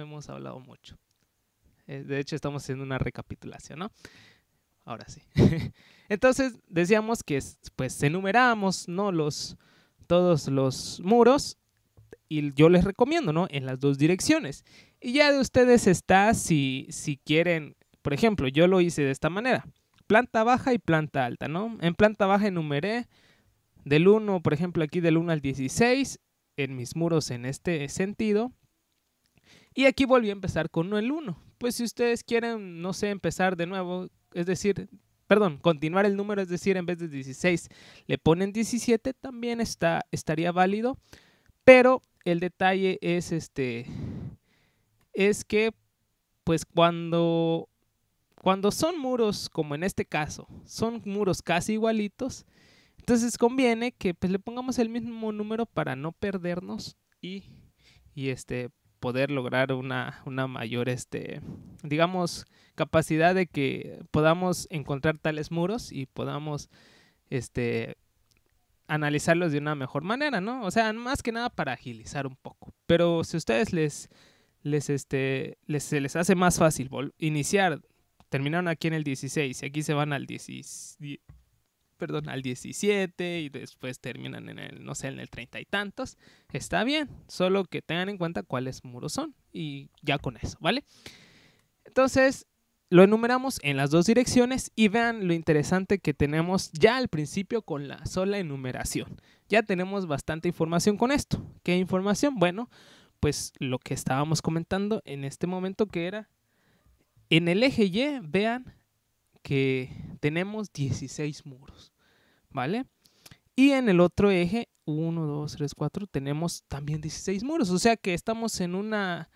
hemos hablado mucho. Eh, de hecho, estamos haciendo una recapitulación, ¿no? Ahora sí. Entonces, decíamos que pues enumeramos, ¿no? Los, todos los muros y yo les recomiendo, ¿no? En las dos direcciones. Y ya de ustedes está si, si quieren, por ejemplo, yo lo hice de esta manera. Planta baja y planta alta, ¿no? En planta baja enumeré del 1, por ejemplo, aquí del 1 al 16 en mis muros en este sentido. Y aquí volví a empezar con el 1. Pues si ustedes quieren, no sé, empezar de nuevo, es decir, perdón, continuar el número, es decir, en vez de 16 le ponen 17, también está, estaría válido. Pero el detalle es este, es que pues cuando, cuando son muros, como en este caso, son muros casi igualitos, entonces conviene que pues, le pongamos el mismo número para no perdernos y, y este, poder lograr una, mayor, este, digamos, capacidad de que podamos encontrar tales muros y podamos, este, analizarlos de una mejor manera, ¿no? O sea, más que nada para agilizar un poco. Pero si a ustedes les, les, este, se les hace más fácil iniciar, terminaron aquí en el 16 y aquí se van al 17 perdón, al 17 y después terminan en el, no sé, en el treinta y tantos. Está bien, solo que tengan en cuenta cuáles muros son y ya con eso, ¿vale? Entonces, lo enumeramos en las dos direcciones y vean lo interesante que tenemos ya al principio con la sola enumeración. Ya tenemos bastante información con esto. ¿Qué información? Bueno, pues lo que estábamos comentando en este momento que era en el eje Y, vean que tenemos 16 muros, ¿vale? Y en el otro eje, 1, 2, 3, 4, tenemos también 16 muros. O sea que estamos en una,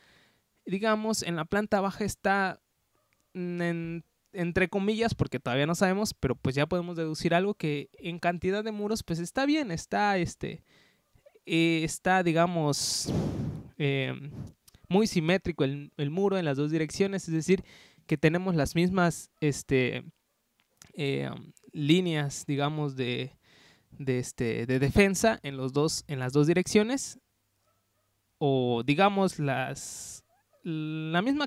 digamos, en la planta baja está, entre comillas, porque todavía no sabemos, pero pues ya podemos deducir algo que en cantidad de muros, pues está bien, está, este, eh, está, digamos, em, muy simétrico el muro en las dos direcciones, es decir, tenemos las mismas este, eh, um, líneas, digamos, este, de, defensa en, los dos, en las dos direcciones, o digamos, las, la misma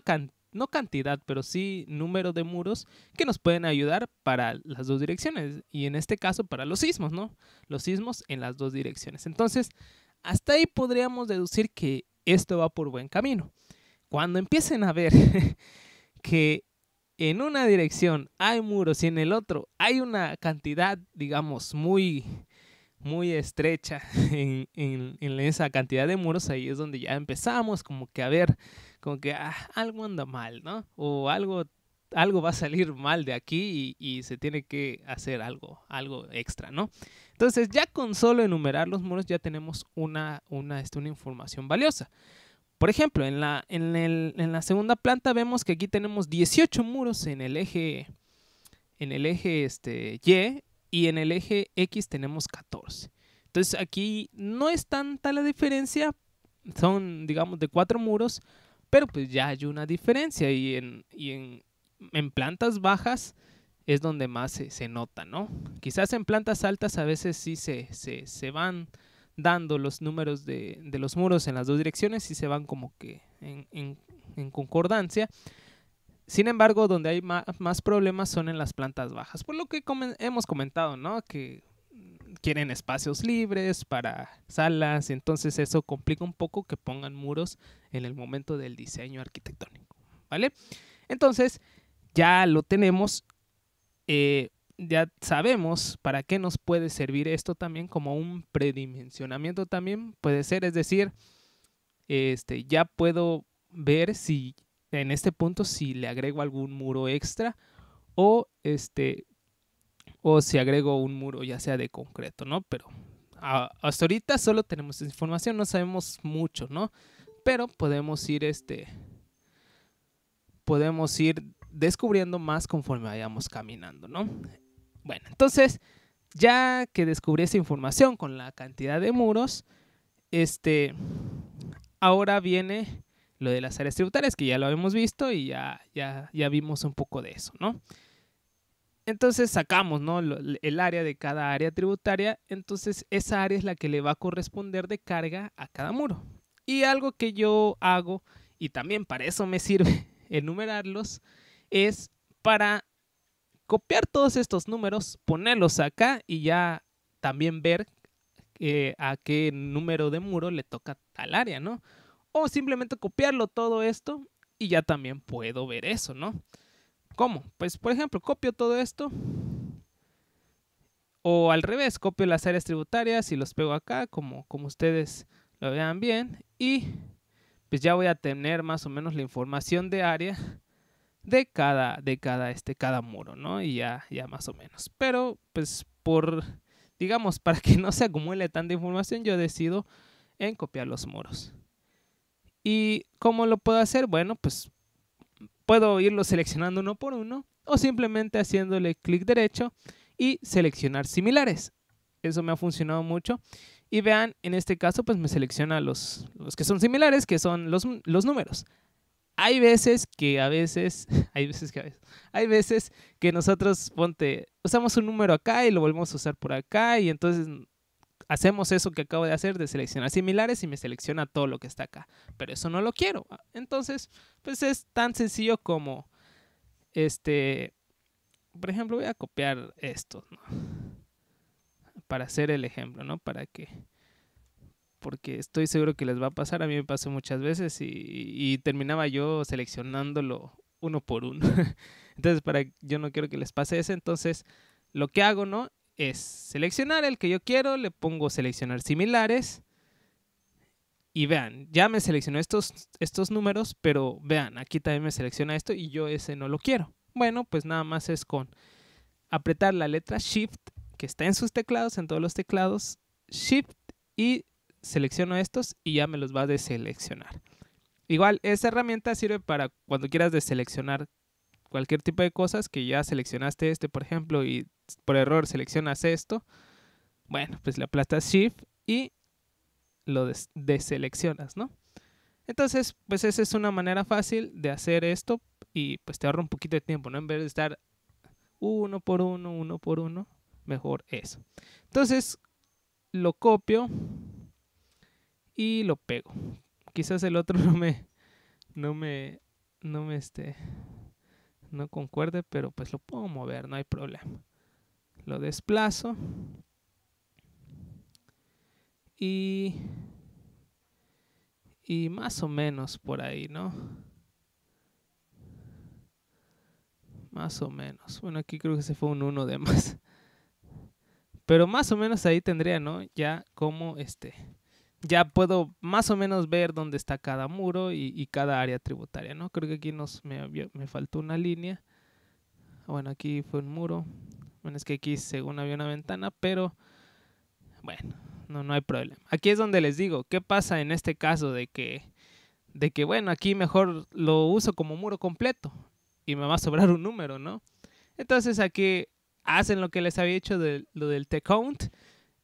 no cantidad, pero sí número de muros que nos pueden ayudar para las dos direcciones y en este caso para los sismos, ¿no? Los sismos en las dos direcciones. Entonces, hasta ahí podríamos deducir que esto va por buen camino. Cuando empiecen a ver que en una dirección hay muros y en el otro hay una cantidad, digamos, muy, muy estrecha en, esa cantidad de muros, ahí es donde ya empezamos como que a ver, como que ah, algo anda mal, ¿no? O algo, algo va a salir mal de aquí y, se tiene que hacer algo, algo extra, ¿no? Entonces ya con solo enumerar los muros ya tenemos una, una, este, una información valiosa. Por ejemplo, en la, en, la segunda planta vemos que aquí tenemos 18 muros en el eje, en el eje este, Y y en el eje X tenemos 14. Entonces aquí no es tanta la diferencia, son digamos de cuatro muros, pero pues ya hay una diferencia y en, en, plantas bajas es donde más se, se, nota, ¿no? Quizás en plantas altas a veces sí se, se, se van dando los números de, los muros en las dos direcciones y se van como que en, concordancia. Sin embargo, donde hay más problemas son en las plantas bajas, por lo que hemos comentado, ¿no? Que quieren espacios libres para salas, entonces eso complica un poco que pongan muros en el momento del diseño arquitectónico, ¿vale? Entonces, ya lo tenemos. Eh, ya sabemos para qué nos puede servir esto también como un predimensionamiento también puede ser, es decir, este, ya puedo ver si en este punto si le agrego algún muro extra o este o si agrego un muro ya sea de concreto, ¿no? Pero hasta ahorita solo tenemos información, no sabemos mucho, ¿no? Pero podemos ir este podemos ir descubriendo más conforme vayamos caminando, ¿no? Bueno, entonces, ya que descubrí esa información con la cantidad de muros, este, ahora viene lo de las áreas tributarias, que ya lo hemos visto y ya, ya, vimos un poco de eso, ¿no? Entonces sacamos el área de cada área tributaria, entonces esa área es la que le va a corresponder de carga a cada muro. Y algo que yo hago, y también para eso me sirve enumerarlos, es para copiar todos estos números, ponerlos acá y ya también ver a qué número de muro le toca tal área, ¿no? O simplemente copiarlo todo esto y ya también puedo ver eso, ¿no? ¿Cómo? Pues por ejemplo, copio todo esto. O al revés, copio las áreas tributarias y los pego acá, como, como ustedes lo vean bien. Y pues ya voy a tener más o menos la información de área de cada, de cada, este, cada muro, ¿no? Y ya, ya más o menos. Pero, pues, por, digamos, para que no se acumule tanta información, yo decido en copiar los muros. ¿Y cómo lo puedo hacer? Bueno, pues puedo irlo seleccionando uno por uno o simplemente haciéndole clic derecho y seleccionar similares. Eso me ha funcionado mucho. Y vean, en este caso, pues me selecciona los, los que son similares, que son los, los números hay veces que a veces, hay veces que a veces, hay veces que nosotros, ponte, usamos un número acá y lo volvemos a usar por acá y entonces hacemos eso que acabo de hacer de seleccionar similares y me selecciona todo lo que está acá. Pero eso no lo quiero. Entonces, pues es tan sencillo como, este, por ejemplo, voy a copiar esto, Para hacer el ejemplo, ¿no? Para que porque estoy seguro que les va a pasar. A mí me pasó muchas veces y, terminaba yo seleccionándolo uno por uno. entonces, para yo no quiero que les pase eso, entonces lo que hago, ¿no? Es seleccionar el que yo quiero, le pongo seleccionar similares. Y vean, ya me seleccionó estos, estos números, pero vean, aquí también me selecciona esto y yo ese no lo quiero. Bueno, pues nada más es con apretar la letra Shift, que está en sus teclados, en todos los teclados, Shift y selecciono estos y ya me los va a deseleccionar. Igual, esa herramienta sirve para cuando quieras deseleccionar cualquier tipo de cosas que ya seleccionaste este, por ejemplo, y por error seleccionas esto. Bueno, pues le aplastas Shift y lo deseleccionas, ¿no? Entonces, pues esa es una manera fácil de hacer esto y pues te ahorra un poquito de tiempo, ¿no? En vez de estar uno por uno, uno por uno, mejor eso. Entonces, lo copio y lo pego. Quizás el otro no me, no me, no me este, no concuerde, pero pues lo puedo mover, no hay problema. Lo desplazo y, y más o menos por ahí, ¿no? Más o menos. Bueno, aquí creo que se fue un uno de más. Pero más o menos ahí tendría, ¿no? Ya como este ya puedo más o menos ver dónde está cada muro y, cada área tributaria, ¿no? Creo que aquí nos, me, faltó una línea. Bueno, aquí fue un muro. Bueno, es que aquí según había una ventana, pero bueno, no, no hay problema. Aquí es donde les digo, ¿qué pasa en este caso de que, de que, bueno, aquí mejor lo uso como muro completo y me va a sobrar un número, ¿no? Entonces aquí hacen lo que les había hecho de lo del T-Count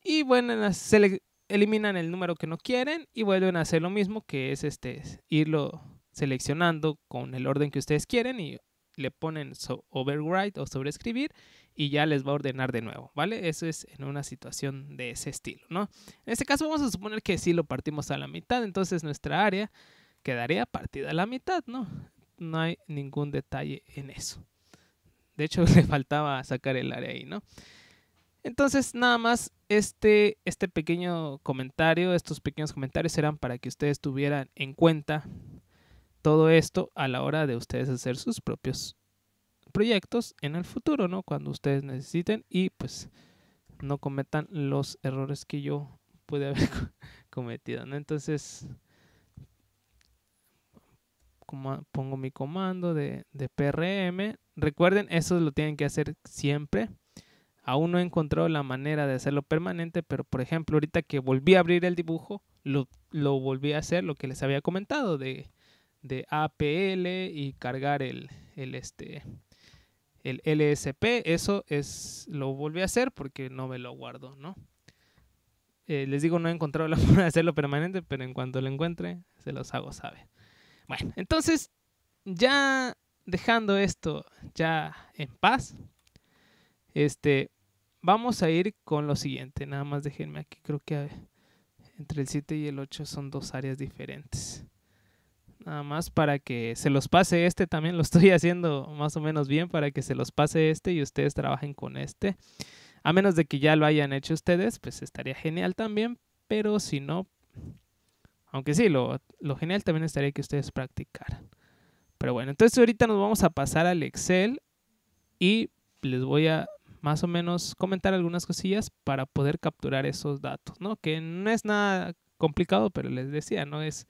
y bueno, se le eliminan el número que no quieren y vuelven a hacer lo mismo, que es este, irlo seleccionando con el orden que ustedes quieren y le ponen Overwrite o sobreescribir y ya les va a ordenar de nuevo, ¿vale? Eso es en una situación de ese estilo, ¿no? En este caso vamos a suponer que si lo partimos a la mitad, entonces nuestra área quedaría partida a la mitad, ¿no? No hay ningún detalle en eso. De hecho, le faltaba sacar el área ahí, ¿no? Entonces, nada más este, este pequeño comentario, estos pequeños comentarios eran para que ustedes tuvieran en cuenta todo esto a la hora de ustedes hacer sus propios proyectos en el futuro, ¿no? Cuando ustedes necesiten y pues no cometan los errores que yo pude haber cometido, ¿no? Entonces, pongo mi comando de, de PRM. Recuerden, eso lo tienen que hacer siempre Aún no he encontrado la manera de hacerlo permanente, pero por ejemplo, ahorita que volví a abrir el dibujo, lo, volví a hacer lo que les había comentado de, APL y cargar el, el, este, el LSP. Eso es, lo volví a hacer porque no me lo guardo, ¿no? Eh, les digo, no he encontrado la forma de hacerlo permanente, pero en cuanto lo encuentre, se los hago, saber... Bueno, entonces, ya dejando esto ya en paz, este, vamos a ir con lo siguiente, nada más déjenme aquí, creo que eh, entre el 7 y el 8 son dos áreas diferentes. Nada más para que se los pase este, también lo estoy haciendo más o menos bien para que se los pase este y ustedes trabajen con este. A menos de que ya lo hayan hecho ustedes, pues estaría genial también, pero si no, aunque sí, lo, lo genial también estaría que ustedes practicaran. Pero bueno, entonces ahorita nos vamos a pasar al Excel y les voy a más o menos comentar algunas cosillas para poder capturar esos datos, ¿no? Que no es nada complicado, pero les decía, ¿no? Es,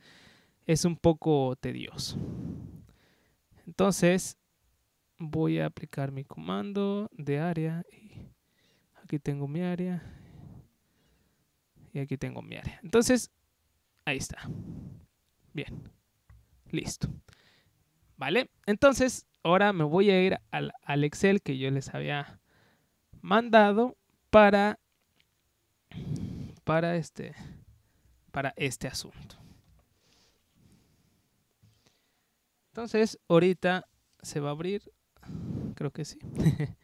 es un poco tedioso. Entonces, voy a aplicar mi comando de área. Y aquí tengo mi área. Y aquí tengo mi área. Entonces, ahí está. Bien. Listo. ¿Vale? Entonces, ahora me voy a ir al Excel que yo les había mandado para, para, este, para este asunto. Entonces, ahorita se va a abrir, creo que sí.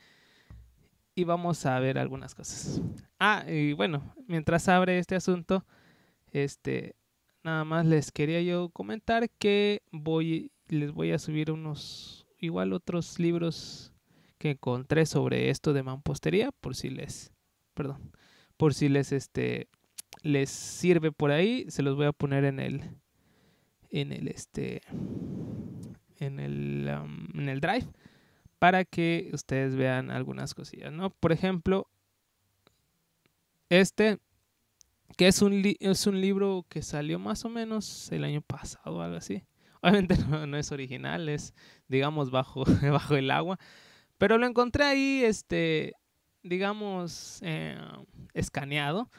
y vamos a ver algunas cosas. Ah, y bueno, mientras abre este asunto, este, nada más les quería yo comentar que voy, les voy a subir unos, igual otros libros que encontré sobre esto de mampostería, por si les, perdón, por si les, este, les sirve por ahí, se los voy a poner en el, en el, este, en el, en el drive para que ustedes vean algunas cosillas, ¿no? Por ejemplo, este, que es un, es un libro que salió más o menos el año pasado, algo así. Obviamente no, es original, es, digamos, bajo, bajo el agua, pero lo encontré ahí, este, digamos, eh, escaneado.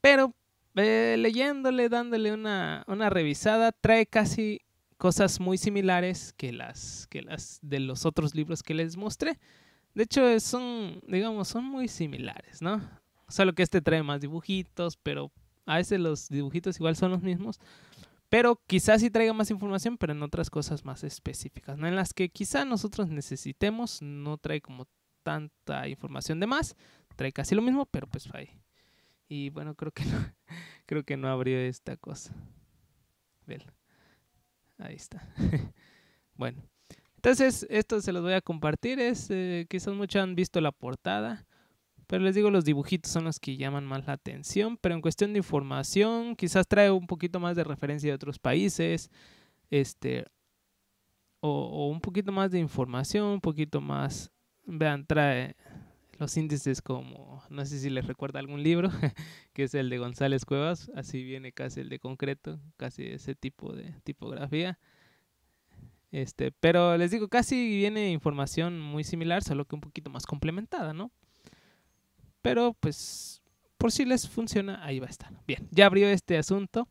Pero eh, leyéndole, dándole una, una, revisada, trae casi cosas muy similares que las, que las de los otros libros que les mostré. De hecho, son, digamos, son muy similares, ¿no? Solo que este trae más dibujitos, pero a veces los dibujitos igual son los mismos. Pero quizás sí traiga más información, pero en otras cosas más específicas, ¿no? En las que quizá nosotros necesitemos, no trae como tanta información de más, trae casi lo mismo, pero pues ahí. Y bueno, creo que no, creo que no abrió esta cosa. Ahí está. bueno. Entonces, esto se los voy a compartir. Es, eh, quizás muchos han visto la portada. Pero les digo, los dibujitos son los que llaman más la atención. Pero en cuestión de información, quizás trae un poquito más de referencia de otros países. Este. O, un poquito más de información, un poquito más. Vean, trae los índices como, no sé si les recuerda algún libro, que es el de González Cuevas, así viene casi el de concreto, casi ese tipo de tipografía. Este, pero les digo, casi viene información muy similar, solo que un poquito más complementada, ¿no? pero pues por si les funciona, ahí va a estar. Bien, ya abrió este asunto.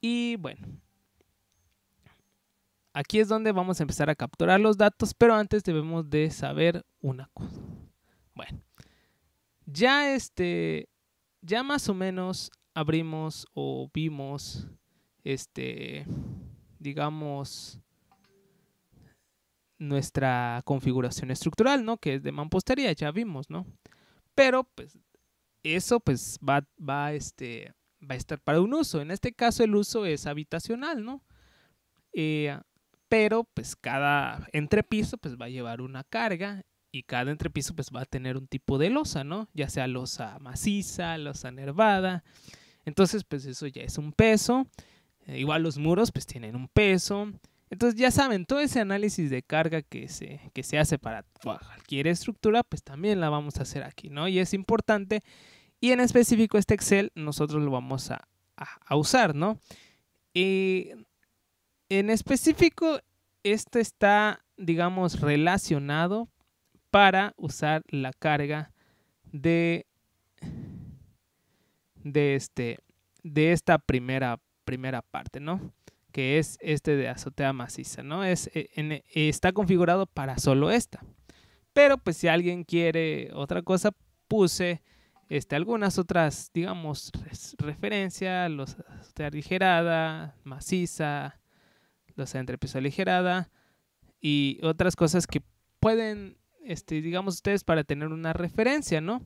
Y bueno, aquí es donde vamos a empezar a capturar los datos, pero antes debemos de saber una cosa. Bueno, ya este, ya más o menos abrimos o vimos, este, digamos, nuestra configuración estructural, ¿no? Que es de mampostería, ya vimos, ¿no? Pero pues eso pues va, este, va a estar para un uso. En este caso el uso es habitacional, ¿no? Eh, pero pues cada entrepiso pues va a llevar una carga y cada entrepiso pues va a tener un tipo de losa, ¿no? Ya sea losa maciza, losa nervada. Entonces pues eso ya es un peso. Eh, igual los muros pues tienen un peso. Entonces ya saben, todo ese análisis de carga que se, que se hace para cualquier estructura, pues también la vamos a hacer aquí, ¿no? Y es importante. Y en específico este Excel nosotros lo vamos a, usar, ¿no? Y eh, en específico, esto está, digamos, relacionado para usar la carga de, de, este, de esta primera, primera parte, ¿no? que es este de azotea maciza, ¿no? Es, eh, eh, está configurado para solo esta. Pero pues si alguien quiere otra cosa, puse este, algunas otras, digamos, Referencia. los azotea aligerada, maciza, los entrepiso aligerada y otras cosas que pueden, este, digamos ustedes, para tener una referencia, ¿no?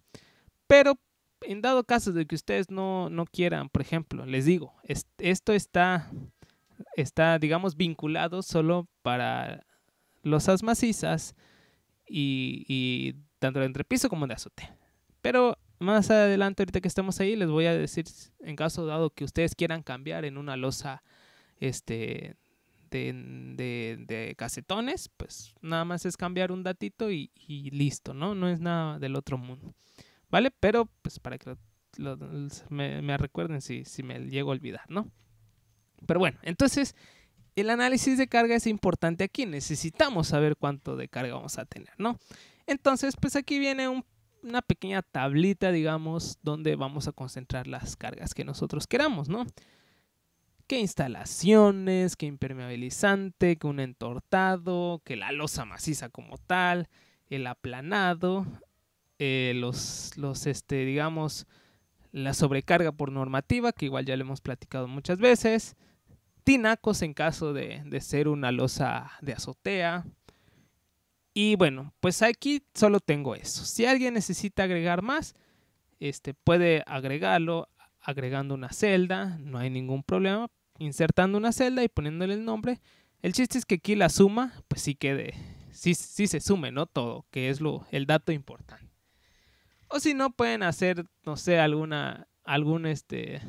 Pero en dado caso de que ustedes no, no quieran, por ejemplo, les digo, esto está está, digamos, vinculado solo para losas macizas y, tanto de entrepiso como de azote. Pero más adelante, ahorita que estamos ahí, les voy a decir, en caso dado que ustedes quieran cambiar en una losa este, de, de, casetones, pues nada más es cambiar un datito y, listo, ¿no? No es nada del otro mundo, ¿vale? Pero pues para que me, recuerden si, si me llego a olvidar, ¿no? Pero bueno, entonces el análisis de carga es importante aquí. Necesitamos saber cuánto de carga vamos a tener, ¿no? Entonces, pues aquí viene una pequeña tablita, digamos, donde vamos a concentrar las cargas que nosotros queramos, ¿no? qué instalaciones, qué impermeabilizante, qué un entortado, qué la losa maciza como tal, el aplanado, eh, los, los, este, digamos, la sobrecarga por normativa, que igual ya lo hemos platicado muchas veces, tinacos en caso de, ser una losa de azotea. Y bueno, pues aquí solo tengo eso. Si alguien necesita agregar más, este, puede agregarlo agregando una celda, no hay ningún problema, insertando una celda y poniéndole el nombre. El chiste es que aquí la suma, pues sí quede, sí, sí se sume, ¿no? Todo, que es lo, el dato importante. O si no, pueden hacer, no sé, alguna, algún, este,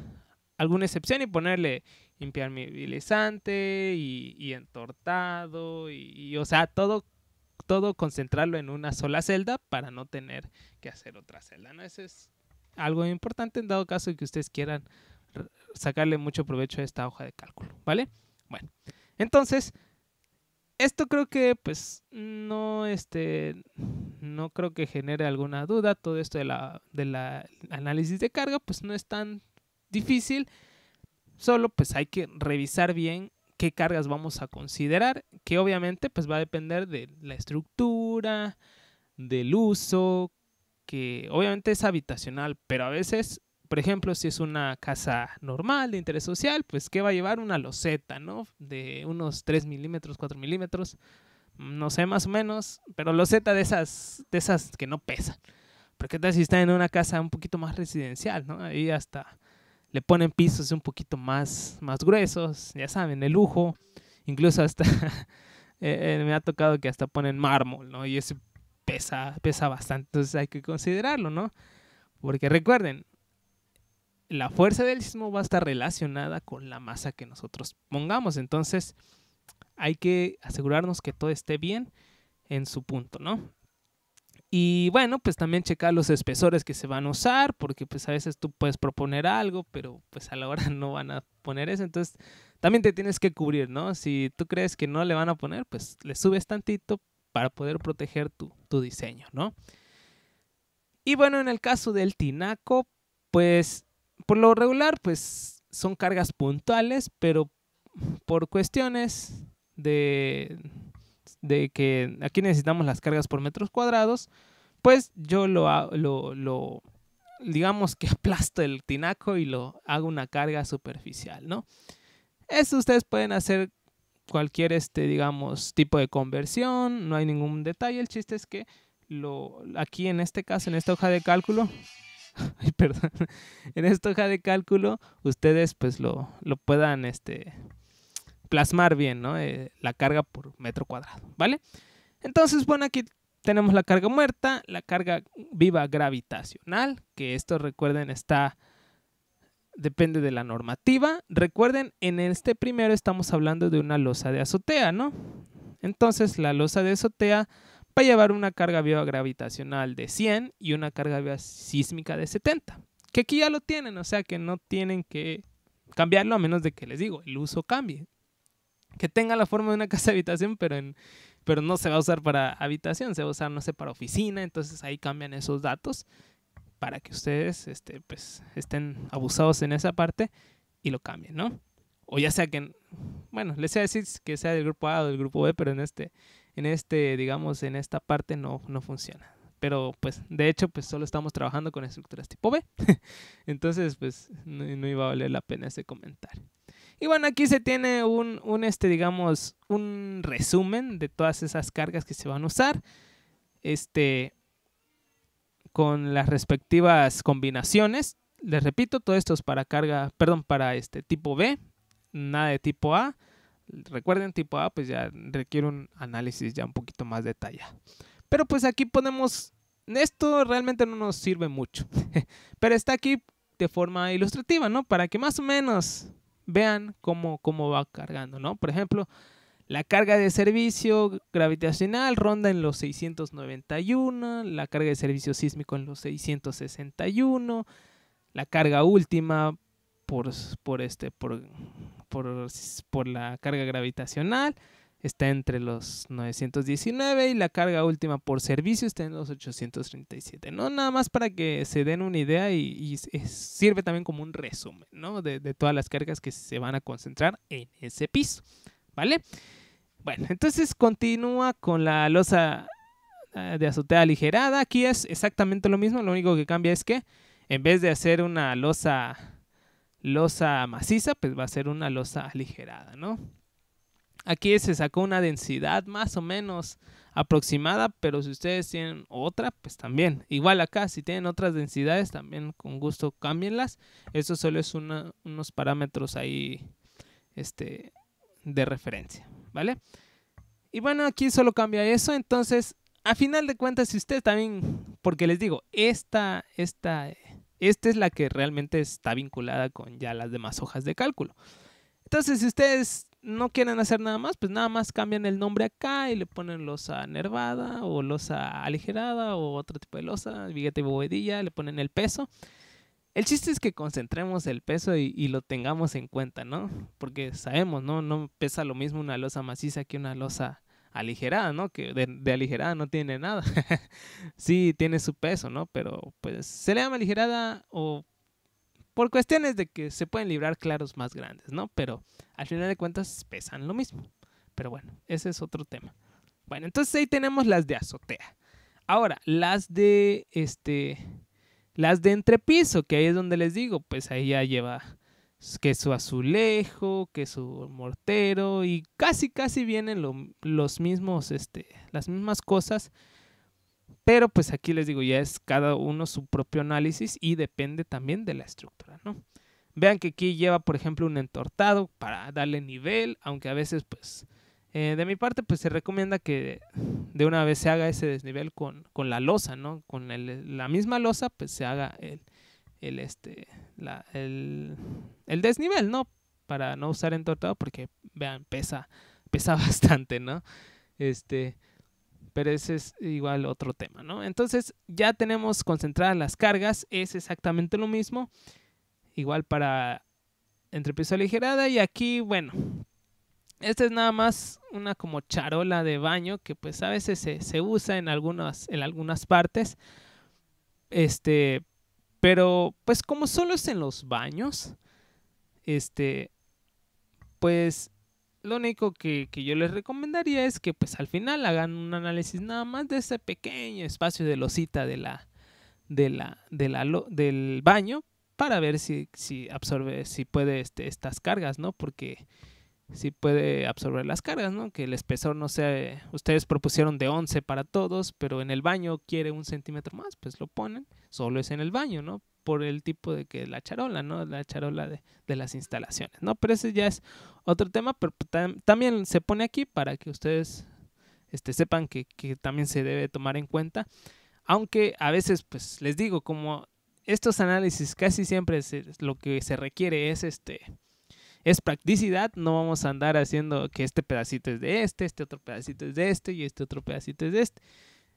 alguna excepción y ponerle mi y, y entortado y, o sea, todo, todo concentrarlo en una sola celda para no tener que hacer otra celda, ¿no? Eso es algo importante en dado caso que ustedes quieran sacarle mucho provecho a esta hoja de cálculo, ¿vale? Bueno, entonces, esto creo que pues no, este, no creo que genere alguna duda, todo esto de de la análisis de carga pues no es tan difícil Solo pues hay que revisar bien qué cargas vamos a considerar, que obviamente pues va a depender de la estructura, del uso, que obviamente es habitacional, pero a veces, por ejemplo, si es una casa normal de interés social, pues que va a llevar una loseta, ¿no? De unos 3 milímetros, 4 milímetros, no sé más o menos, pero loseta de esas, de esas que no pesan. Porque tal si está en una casa un poquito más residencial, ¿no? Ahí hasta le ponen pisos un poquito más, más gruesos, ya saben, el lujo, incluso hasta eh, eh, me ha tocado que hasta ponen mármol, ¿no? Y eso pesa, pesa bastante, entonces hay que considerarlo, ¿no? Porque recuerden, la fuerza del sismo va a estar relacionada con la masa que nosotros pongamos, entonces hay que asegurarnos que todo esté bien en su punto, ¿no? Y bueno, pues también checar los espesores que se van a usar, porque pues a veces tú puedes proponer algo, pero pues a la hora no van a poner eso. Entonces también te tienes que cubrir, ¿no? Si tú crees que no le van a poner, pues le subes tantito para poder proteger tu, tu diseño, ¿no? Y bueno, en el caso del tinaco, pues por lo regular, pues son cargas puntuales, pero por cuestiones de, de que aquí necesitamos las cargas por metros cuadrados, pues yo lo, lo digamos que aplasto el tinaco y lo hago una carga superficial, ¿no? Eso ustedes pueden hacer cualquier, este, digamos, tipo de conversión, no hay ningún detalle, el chiste es que lo, aquí en este caso, en esta hoja de cálculo, perdón, en esta hoja de cálculo, ustedes pues lo, lo puedan, este, plasmar bien ¿no? Eh, la carga por metro cuadrado, ¿vale? Entonces, bueno, aquí tenemos la carga muerta, la carga viva gravitacional, que esto recuerden está, depende de la normativa. Recuerden, en este primero estamos hablando de una losa de azotea, ¿no? Entonces, la losa de azotea va a llevar una carga viva gravitacional de 100 y una carga viva sísmica de 70. Que aquí ya lo tienen, o sea que no tienen que cambiarlo a menos de que les digo, el uso cambie que tenga la forma de una casa de habitación, pero, en, pero no se va a usar para habitación, se va a usar, no sé, para oficina, entonces ahí cambian esos datos para que ustedes este, pues, estén abusados en esa parte y lo cambien, ¿no? O ya sea que, bueno, les sea decir que sea del grupo A o del grupo B, pero en este, en este digamos, en esta parte no, no funciona. Pero pues, de hecho, pues solo estamos trabajando con estructuras tipo B. entonces, pues, no, no iba a valer la pena ese comentario. Y bueno, aquí se tiene un, este, digamos, un resumen de todas esas cargas que se van a usar. Este, con las respectivas combinaciones. Les repito, todo esto es para carga, perdón, para este tipo B, nada de tipo A. Recuerden, tipo A pues ya requiere un análisis ya un poquito más detallado. Pero pues aquí ponemos, esto realmente no nos sirve mucho, pero está aquí de forma ilustrativa, ¿no? Para que más o menos vean cómo, cómo va cargando, ¿no? Por ejemplo, la carga de servicio gravitacional ronda en los 691, la carga de servicio sísmico en los 661, la carga última por, este, por la carga gravitacional está entre los 919 y la carga última por servicio está en los 837, ¿no? Nada más para que se den una idea y, sirve también como un resumen, ¿no? De, todas las cargas que se van a concentrar en ese piso, ¿vale? Bueno, entonces continúa con la losa eh, de azotea aligerada. Aquí es exactamente lo mismo, lo único que cambia es que en vez de hacer una losa, losa maciza, pues va a ser una losa aligerada, ¿no? Aquí se sacó una densidad más o menos aproximada, pero si ustedes tienen otra, pues también. Igual acá, si tienen otras densidades, también con gusto cámbienlas. Eso solo es unos parámetros ahí este, de referencia, ¿vale? Y bueno, aquí solo cambia eso, entonces, a final de cuentas, si ustedes también, porque les digo, esta, esta, esta es la que realmente está vinculada con ya las demás hojas de cálculo. Entonces, si ustedes no quieren hacer nada más, pues nada más cambian el nombre acá y le ponen losa nervada o losa aligerada o otro tipo de losa, biguete y bovedilla, le ponen el peso. El chiste es que concentremos el peso y, lo tengamos en cuenta, ¿no? Porque sabemos, ¿no? No pesa lo mismo una losa maciza que una losa aligerada, ¿no? Que de, de aligerada no tiene nada. sí, tiene su peso, ¿no? Pero pues se le llama aligerada o por cuestiones de que se pueden librar claros más grandes, ¿no? Pero al final de cuentas pesan lo mismo. Pero bueno, ese es otro tema. Bueno, entonces ahí tenemos las de azotea. Ahora, las de este las de entrepiso, que ahí es donde les digo, pues ahí ya lleva queso azulejo, queso mortero y casi casi vienen los mismos este las mismas cosas pero pues aquí les digo, ya es cada uno su propio análisis y depende también de la estructura, ¿no? Vean que aquí lleva, por ejemplo, un entortado para darle nivel, aunque a veces, pues, eh, de mi parte, pues se recomienda que de una vez se haga ese desnivel con, la losa, ¿no? Con la misma losa, pues se haga el, este, el, el, desnivel, ¿no? Para no usar entortado porque, vean, pesa, pesa bastante, ¿no? Este, pero ese es igual otro tema, ¿no? Entonces ya tenemos concentradas las cargas, es exactamente lo mismo, igual para entrepiso aligerada y aquí, bueno, esta es nada más una como charola de baño que pues a veces se, usa en algunas, en algunas partes, este, pero pues como solo es en los baños, este, pues lo único que, que, yo les recomendaría es que pues al final hagan un análisis nada más de ese pequeño espacio de losita de la, de la, de la, del baño para ver si, si absorbe, si puede este, estas cargas, ¿no? Porque si puede absorber las cargas, ¿no? Que el espesor no sea, ustedes propusieron de 11 para todos, pero en el baño quiere un centímetro más, pues lo ponen, solo es en el baño, ¿no? por el tipo de que la charola, ¿no? La charola de, de las instalaciones, ¿no? Pero ese ya es otro tema, pero pues, también se pone aquí para que ustedes este, sepan que, que, también se debe tomar en cuenta. Aunque a veces, pues les digo, como estos análisis casi siempre lo que se requiere es este es practicidad, no vamos a andar haciendo que este pedacito es de este, este otro pedacito es de este y este otro pedacito es de este.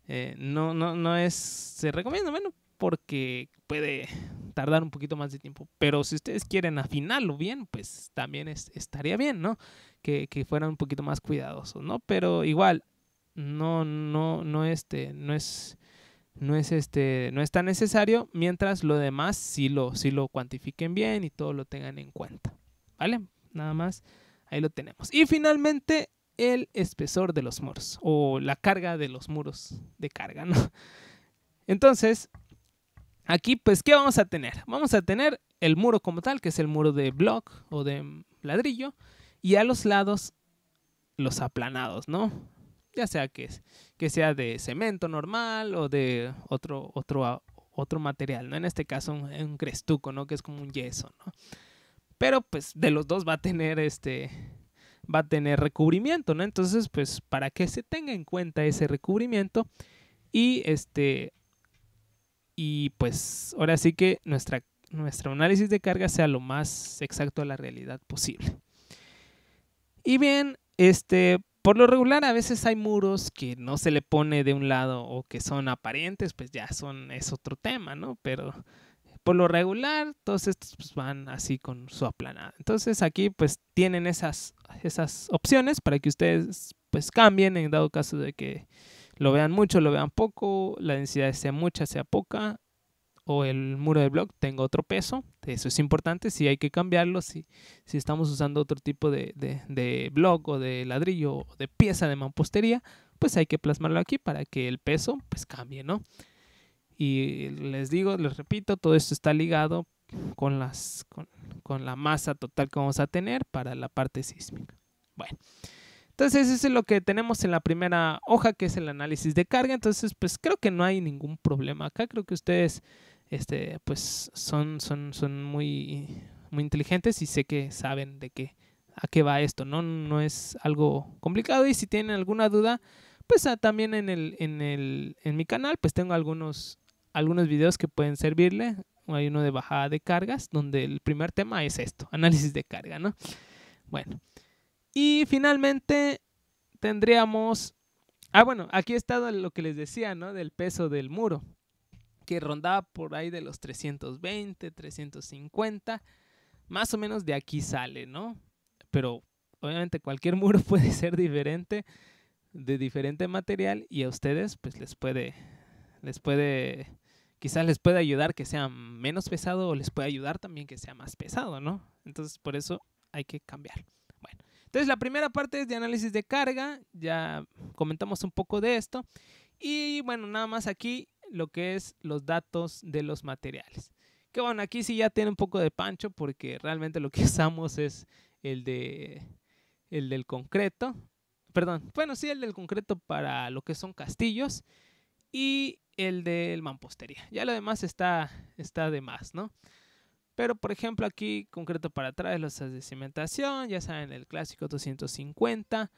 Eh, no, no, no es, se recomienda, bueno, porque puede tardar un poquito más de tiempo. Pero si ustedes quieren afinarlo bien, pues también estaría bien, ¿no? Que, que, fueran un poquito más cuidadosos, ¿no? Pero igual, no, no, no, este, no es, no es, este, no es tan necesario, mientras lo demás sí lo, sí lo cuantifiquen bien y todo lo tengan en cuenta, ¿vale? Nada más, ahí lo tenemos. Y finalmente, el espesor de los muros, o la carga de los muros de carga, ¿no? Entonces, aquí pues, ¿qué vamos a tener? Vamos a tener el muro como tal, que es el muro de block o de ladrillo, y a los lados los aplanados, ¿no? Ya sea que, sea de cemento normal o de otro, otro, otro material, ¿no? En este caso un, un crestuco, ¿no? Que es como un yeso, ¿no? Pero pues de los dos va a tener este va a tener recubrimiento, ¿no? Entonces, pues para que se tenga en cuenta ese recubrimiento y este y pues ahora sí que nuestra, nuestro análisis de carga sea lo más exacto a la realidad posible. Y bien, este, por lo regular a veces hay muros que no se le pone de un lado o que son aparentes, pues ya son, es otro tema, ¿no? Pero por lo regular todos estos pues, van así con su aplanada. Entonces aquí pues tienen esas, esas opciones para que ustedes pues cambien en dado caso de que lo vean mucho, lo vean poco, la densidad sea mucha, sea poca, o el muro de blog tenga otro peso. Eso es importante, si hay que cambiarlo, si, si estamos usando otro tipo de, de, blog o de ladrillo o de pieza de mampostería, pues hay que plasmarlo aquí para que el peso pues cambie, ¿no? Y les digo, les repito, todo esto está ligado con, las, con, con la masa total que vamos a tener para la parte sísmica. Bueno. Entonces, eso es lo que tenemos en la primera hoja, que es el análisis de carga. Entonces, pues creo que no hay ningún problema acá. Creo que ustedes este, pues, son, son, son muy, muy inteligentes y sé que saben de qué, a qué va esto, ¿no? No es algo complicado. Y si tienen alguna duda, pues ah, también en, el, en, el, en mi canal, pues tengo algunos, algunos videos que pueden servirle. Hay uno de bajada de cargas, donde el primer tema es esto, análisis de carga, ¿no? Bueno. Y finalmente tendríamos... Ah, bueno, aquí está lo que les decía, ¿no? Del peso del muro, que rondaba por ahí de los 320, 350. Más o menos de aquí sale, ¿no? Pero obviamente cualquier muro puede ser diferente, de diferente material, y a ustedes pues les puede, les puede, quizás les puede ayudar que sea menos pesado o les puede ayudar también que sea más pesado, ¿no? Entonces por eso hay que cambiar. Entonces, la primera parte es de análisis de carga, ya comentamos un poco de esto. Y bueno, nada más aquí lo que es los datos de los materiales. Que bueno, aquí sí ya tiene un poco de pancho porque realmente lo que usamos es el de el del concreto. Perdón, bueno, sí, el del concreto para lo que son castillos y el del mampostería. Ya lo demás está, está de más, ¿no? Pero por ejemplo aquí, concreto para atrás, los de cimentación, ya saben, el clásico 250.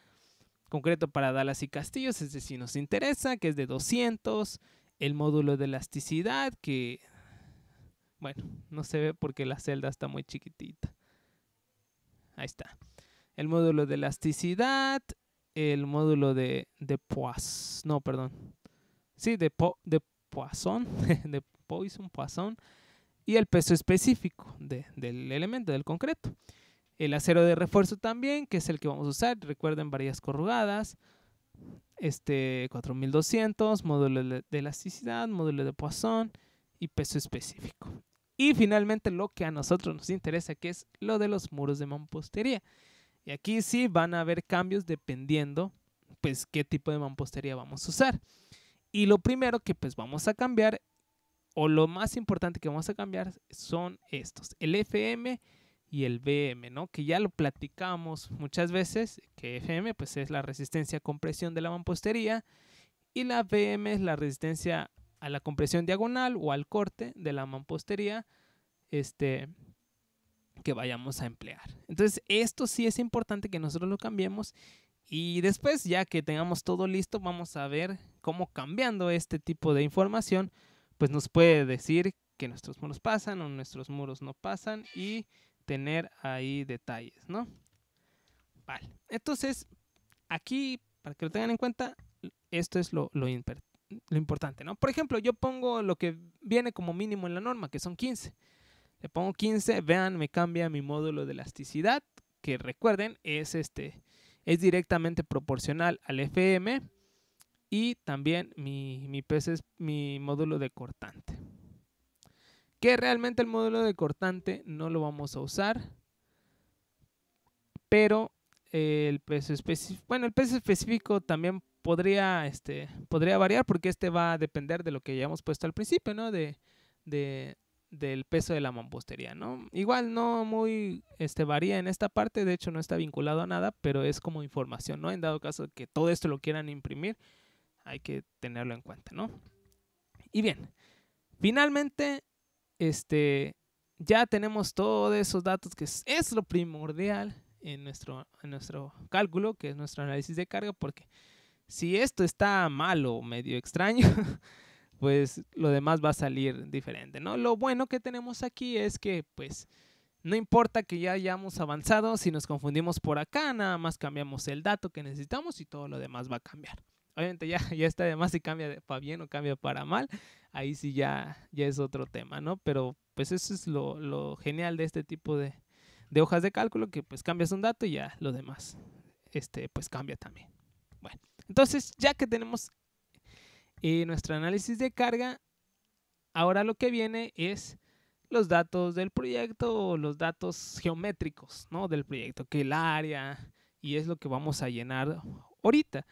Concreto para Dallas y Castillos, es decir, nos interesa, que es de 200. El módulo de elasticidad, que, bueno, no se ve porque la celda está muy chiquitita. Ahí está. El módulo de elasticidad, el módulo de, de Poisson, no, perdón. Sí, de, po, de Poisson, de Poisson, Poisson y el peso específico del elemento, del concreto. El acero de refuerzo también, que es el que vamos a usar, recuerden varias corrugadas, este 4200, módulo de elasticidad, módulo de Poisson y peso específico. Y finalmente lo que a nosotros nos interesa, que es lo de los muros de mampostería. Y aquí sí van a haber cambios dependiendo pues qué tipo de mampostería vamos a usar. Y lo primero que pues vamos a cambiar o lo más importante que vamos a cambiar son estos, el FM y el BM, ¿no? Que ya lo platicamos muchas veces, que FM pues es la resistencia a compresión de la mampostería y la BM es la resistencia a la compresión diagonal o al corte de la mampostería este que vayamos a emplear. Entonces, esto sí es importante que nosotros lo cambiemos y después ya que tengamos todo listo, vamos a ver cómo cambiando este tipo de información pues nos puede decir que nuestros muros pasan o nuestros muros no pasan y tener ahí detalles, ¿no? Vale, entonces aquí, para que lo tengan en cuenta, esto es lo, importante, ¿no? Por ejemplo, yo pongo lo que viene como mínimo en la norma, que son 15. Le pongo 15, vean, me cambia mi módulo de elasticidad, que recuerden, es este es directamente proporcional al FM y también mi, mi es mi módulo de cortante. Que realmente el módulo de cortante no lo vamos a usar, pero eh, el peso específico, bueno, el peso específico también podría, este, podría variar porque este va a depender de lo que ya hemos puesto al principio, ¿no? De, de, del peso de la mampostería, ¿no? Igual no muy este, varía en esta parte, de hecho no está vinculado a nada, pero es como información, ¿no? En dado caso que todo esto lo quieran imprimir, hay que tenerlo en cuenta, ¿no? Y bien, finalmente, este, ya tenemos todos esos datos que es, lo primordial en nuestro, en nuestro cálculo, que es nuestro análisis de carga, porque si esto está malo o medio extraño, pues lo demás va a salir diferente, ¿no? Lo bueno que tenemos aquí es que, pues, no importa que ya hayamos avanzado, si nos confundimos por acá, nada más cambiamos el dato que necesitamos y todo lo demás va a cambiar. Obviamente ya, ya está de más si cambia para bien o cambia para mal. Ahí sí ya, ya es otro tema, ¿no? Pero pues eso es lo, lo genial de este tipo de, de hojas de cálculo, que pues cambias un dato y ya lo demás, este, pues cambia también. Bueno, entonces ya que tenemos eh, nuestro análisis de carga, ahora lo que viene es los datos del proyecto los datos geométricos ¿no? del proyecto, que el área, y es lo que vamos a llenar ahorita.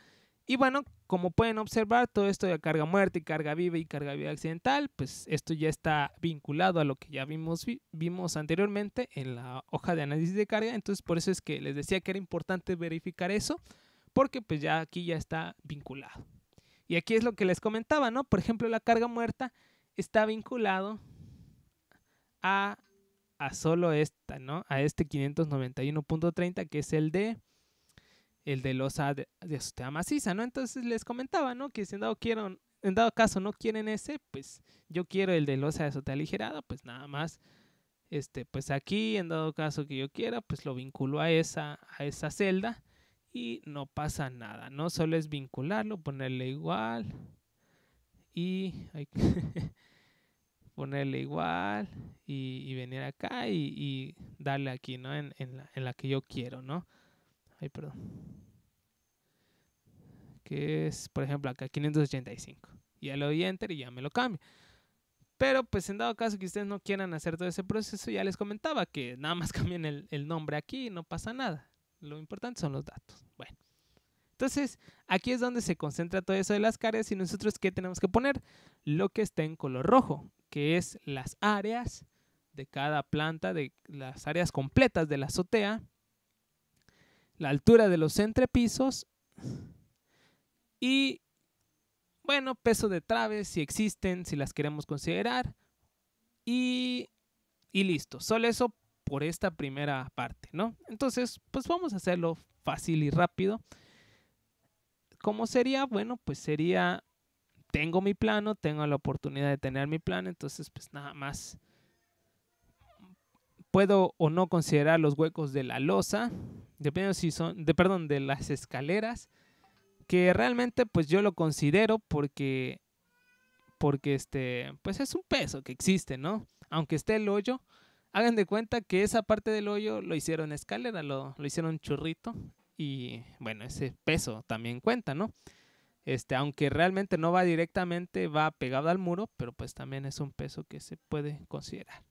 Y bueno, como pueden observar, todo esto de carga muerta y carga viva y carga viva accidental, pues esto ya está vinculado a lo que ya vimos, vimos anteriormente en la hoja de análisis de carga. Entonces, por eso es que les decía que era importante verificar eso, porque pues ya aquí ya está vinculado. Y aquí es lo que les comentaba, ¿no? Por ejemplo, la carga muerta está vinculado a, a solo esta, ¿no? A este 591.30 que es el de el de losa de, azotea maciza, ¿no? Entonces les comentaba, ¿no? Que si en dado, quiero, en dado caso no quieren ese, pues yo quiero el de losa de azotea aligerada, pues nada más, este, pues aquí, en dado caso que yo quiera, pues lo vinculo a esa, a esa celda y no pasa nada, ¿no? Solo es vincularlo, ponerle igual y ponerle igual y, venir acá y, y darle aquí, ¿no? En, en la que yo quiero, ¿no? Ay, perdón. Que es, por ejemplo, acá 585. ya le doy enter y ya me lo cambia. Pero pues en dado caso que ustedes no quieran hacer todo ese proceso, ya les comentaba que nada más cambien el, nombre aquí y no pasa nada. Lo importante son los datos. Bueno. Entonces, aquí es donde se concentra todo eso de las caras y nosotros qué tenemos que poner? Lo que está en color rojo, que es las áreas de cada planta, de las áreas completas de la azotea, la altura de los entrepisos y, bueno, peso de traves, si existen, si las queremos considerar. Y, y listo, solo eso por esta primera parte, ¿no? Entonces, pues vamos a hacerlo fácil y rápido. ¿Cómo sería? Bueno, pues sería, tengo mi plano, tengo la oportunidad de tener mi plano, entonces pues nada más puedo o no considerar los huecos de la losa, dependiendo si son, de, perdón, de las escaleras, que realmente pues yo lo considero porque, porque este, pues es un peso que existe, ¿no? Aunque esté el hoyo, hagan de cuenta que esa parte del hoyo lo hicieron escalera, lo, lo hicieron churrito y bueno, ese peso también cuenta, ¿no? Este, aunque realmente no va directamente, va pegado al muro, pero pues también es un peso que se puede considerar.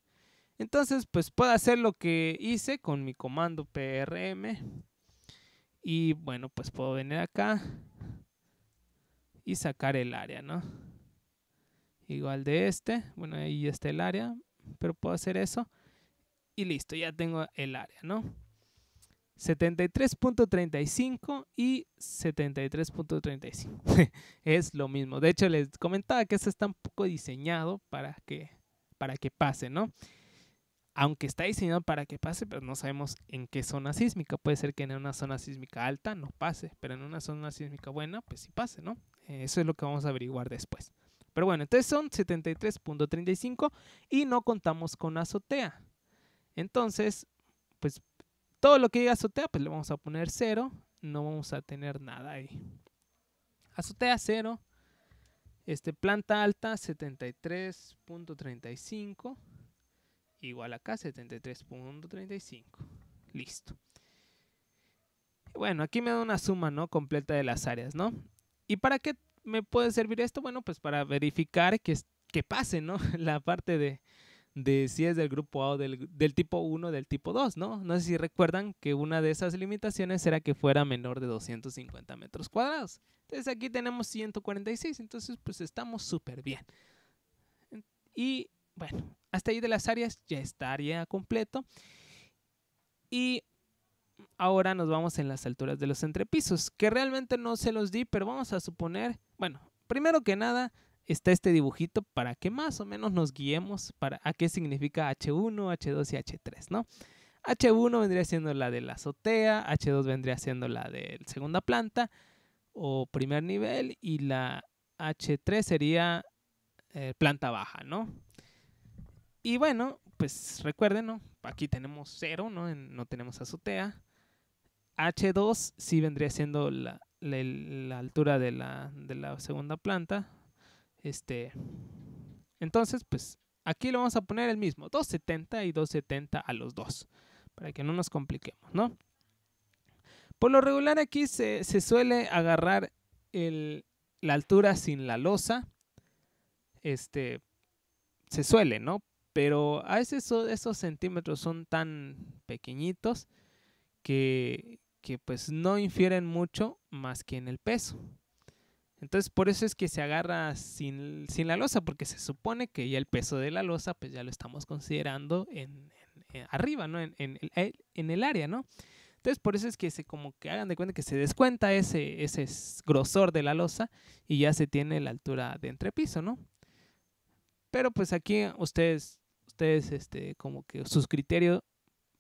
Entonces, pues puedo hacer lo que hice con mi comando prm. Y bueno, pues puedo venir acá y sacar el área, ¿no? Igual de este. Bueno, ahí está el área, pero puedo hacer eso. Y listo, ya tengo el área, ¿no? 73.35 y 73.35. es lo mismo. De hecho, les comentaba que esto está un poco diseñado para que, para que pase, ¿no? aunque está diseñado para que pase, pero no sabemos en qué zona sísmica. Puede ser que en una zona sísmica alta no pase, pero en una zona sísmica buena, pues sí pase, ¿no? Eh, eso es lo que vamos a averiguar después. Pero bueno, entonces son 73.35 y no contamos con azotea. Entonces, pues todo lo que diga azotea, pues le vamos a poner 0. No vamos a tener nada ahí. Azotea 0. Este, planta alta 73.35 igual acá 73.35. Listo. Bueno, aquí me da una suma, ¿no? Completa de las áreas, ¿no? ¿Y para qué me puede servir esto? Bueno, pues para verificar que, que pase, ¿no? La parte de, de si es del grupo A o del, del, tipo 1 del tipo 2, ¿no? No sé si recuerdan que una de esas limitaciones era que fuera menor de 250 metros cuadrados. Entonces aquí tenemos 146, entonces pues estamos súper bien. Y bueno, hasta ahí de las áreas ya estaría completo. Y ahora nos vamos en las alturas de los entrepisos, que realmente no se los di, pero vamos a suponer, bueno, primero que nada está este dibujito para que más o menos nos guiemos para a qué significa H1, H2 y H3, ¿no? H1 vendría siendo la de la azotea, H2 vendría siendo la de segunda planta o primer nivel y la H3 sería eh, planta baja, ¿no? Y bueno, pues recuerden, ¿no? Aquí tenemos 0, ¿no? no tenemos azotea. H2 sí vendría siendo la, altura de la, segunda planta. Este. Entonces, pues aquí lo vamos a poner el mismo, 270 y 270 a los dos, para que no nos compliquemos, ¿no? Por lo regular aquí se, suele agarrar la altura sin la losa, este, se suele, ¿no? Pero a veces esos, centímetros son tan pequeñitos que, pues no infieren mucho más que en el peso. Entonces por eso es que se agarra sin, la losa, porque se supone que ya el peso de la losa pues ya lo estamos considerando arriba, ¿no? En, eh, en, el área, ¿no? Entonces por eso es que se como que hagan de cuenta que se descuenta ese, ese grosor de la losa y ya se tiene la altura de entrepiso, ¿no? Pero pues aquí ustedes ustedes, este, como que sus criterios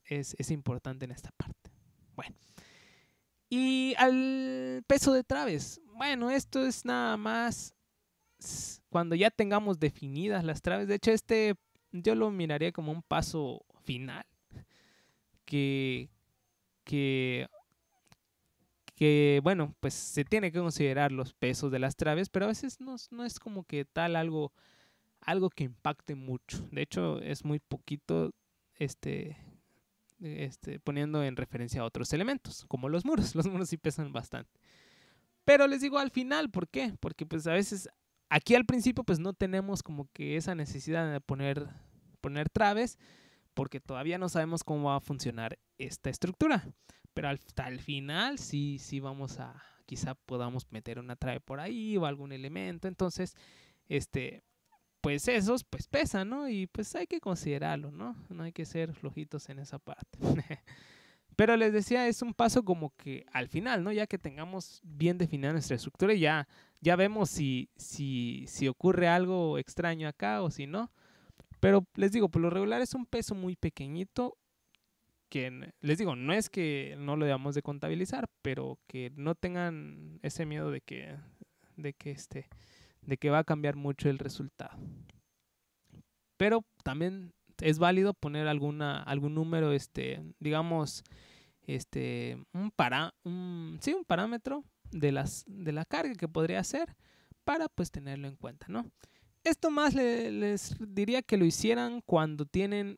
es, importante en esta parte. Bueno. Y al peso de traves. Bueno, esto es nada más cuando ya tengamos definidas las traves. De hecho, este yo lo miraría como un paso final. Que, que, que bueno, pues se tiene que considerar los pesos de las traves, pero a veces no, no es como que tal algo algo que impacte mucho. De hecho, es muy poquito este, este poniendo en referencia a otros elementos, como los muros. Los muros sí pesan bastante. Pero les digo al final, ¿por qué? Porque pues a veces aquí al principio pues no tenemos como que esa necesidad de poner, poner traves porque todavía no sabemos cómo va a funcionar esta estructura. Pero hasta el final sí, sí vamos a, quizá podamos meter una trave por ahí o algún elemento. Entonces, este, pues esos pues pesan, ¿no? Y pues hay que considerarlo, ¿no? No hay que ser flojitos en esa parte. Pero les decía, es un paso como que al final, ¿no? Ya que tengamos bien definida nuestra estructura, ya, ya vemos si, si, si ocurre algo extraño acá o si no. Pero les digo, por lo regular es un peso muy pequeñito que, les digo, no es que no lo debamos de contabilizar, pero que no tengan ese miedo de que, de que este, de que va a cambiar mucho el resultado. Pero también es válido poner alguna, algún número, este, digamos, este, un, para, sí, un parámetro de, las, de la carga que podría hacer para pues tenerlo en cuenta, ¿no? Esto más les diría que lo hicieran cuando tienen